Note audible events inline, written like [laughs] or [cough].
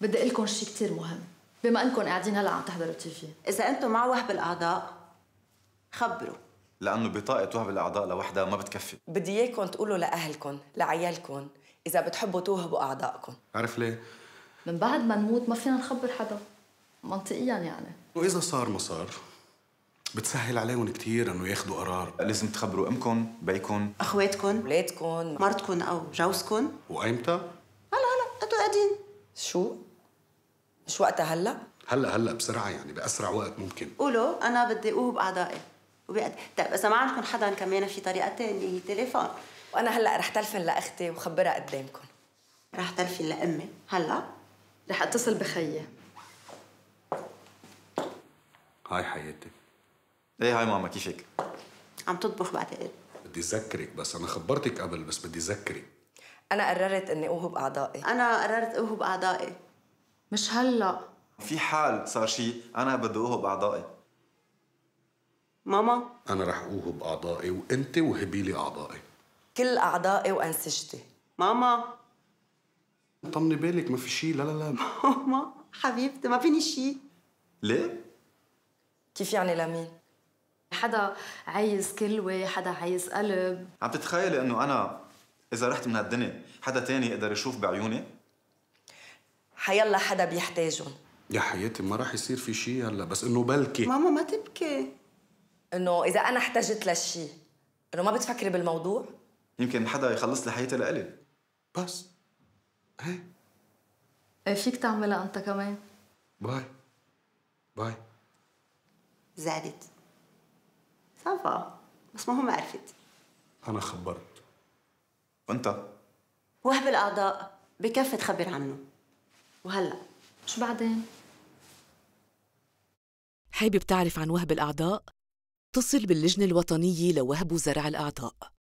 بدي اقول لكم شيء كثير مهم بما انكم قاعدين هلا عم تحضروا تي في اذا انتم مع وهب الاعضاء خبروا لانه بطاقه وهب الاعضاء لوحدها ما بتكفي بدي اياكم تقولوا لاهلكم لعيالكم اذا بتحبوا توهبوا اعضائكم عارف ليه من بعد ما نموت ما فينا نخبر حدا منطقيا يعني واذا صار ما صار بتسهل عليهم كثير انه ياخذوا قرار لازم تخبروا امكم بيكم اخواتكم اولادكم مرتكم او جوزكم وايمتى هلا هلا انتوا قاعدين شو مش وقتها هلا؟ هلا هلا بسرعه يعني باسرع وقت ممكن قولوا انا بدي اوهب بأعضائي وبقد... طيب اذا ما عندكم حدا كمان في طريقه ثانيه هي تليفون وانا هلا رح تلفن لاختي وخبرها قدامكم رح تلفن لامي هلا رح اتصل بخيي هاي حياتي ايه هاي ماما كيفك؟ عم تطبخ بعتقد إيه؟ بدي اذكرك بس انا خبرتك قبل بس بدي اذكرك انا قررت اني اوهب اعضائي انا قررت اوهب اعضائي مش هلا في حال صار شيء انا بدي اوهب اعضائي ماما انا رح اوهب اعضائي وانت وهبي لي اعضائي كل اعضائي وانسجتي ماما طمني بالك ما في شيء لا لا لا [laughs] ماما حبيبتي ما فيني شيء ليه؟ كيف يعني لمين؟ حدا عايز كلوة، حدا عايز قلب عم تتخيلي انه انا اذا رحت من هالدنيا حدا تاني يقدر يشوف بعيوني؟ حيلا حدا بيحتاجهم يا حياتي ما راح يصير في شيء هلا بس انه بلكي ماما ما تبكي انه اذا انا احتجت لشيء انه ما بتفكري بالموضوع يمكن حدا يخلص لي حياتي لإلي بس هي إيه. ايه فيك تعملها انت كمان باي باي زعلت صفا بس ما هو ما عرفت انا خبرت وانت وهب الاعضاء بكفي تخبر عنه وهلا شو بعدين؟ حابب تعرف عن وهب الأعضاء؟ اتصل باللجنة الوطنية لوهب وزرع الأعضاء